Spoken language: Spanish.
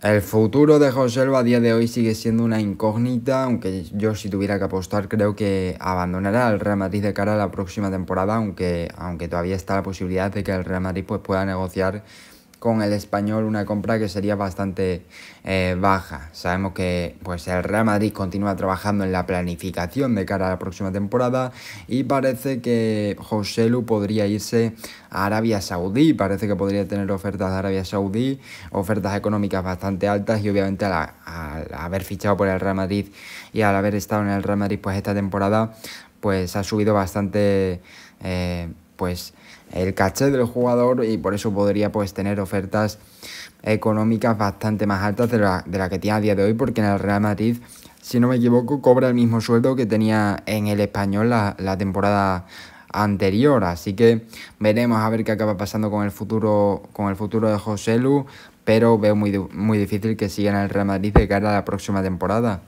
El futuro de Joselva a día de hoy sigue siendo una incógnita, aunque yo si tuviera que apostar creo que abandonará el Real Madrid de cara a la próxima temporada, aunque, aunque todavía está la posibilidad de que el Real Madrid pues, pueda negociar con el español una compra que sería bastante eh, baja. Sabemos que pues, el Real Madrid continúa trabajando en la planificación de cara a la próxima temporada y parece que José Lu podría irse a Arabia Saudí, parece que podría tener ofertas de Arabia Saudí, ofertas económicas bastante altas y obviamente al, haber fichado por el Real Madrid y al haber estado en el Real Madrid pues esta temporada pues ha subido bastante... Eh, pues el caché del jugador y por eso podría pues tener ofertas económicas bastante más altas de la, de la que tiene a día de hoy porque en el Real Madrid si no me equivoco cobra el mismo sueldo que tenía en el español la, temporada anterior. Así que veremos a ver qué acaba pasando con el futuro, con el futuro de Joselu, pero veo muy, muy difícil que siga en el Real Madrid de cara a la próxima temporada.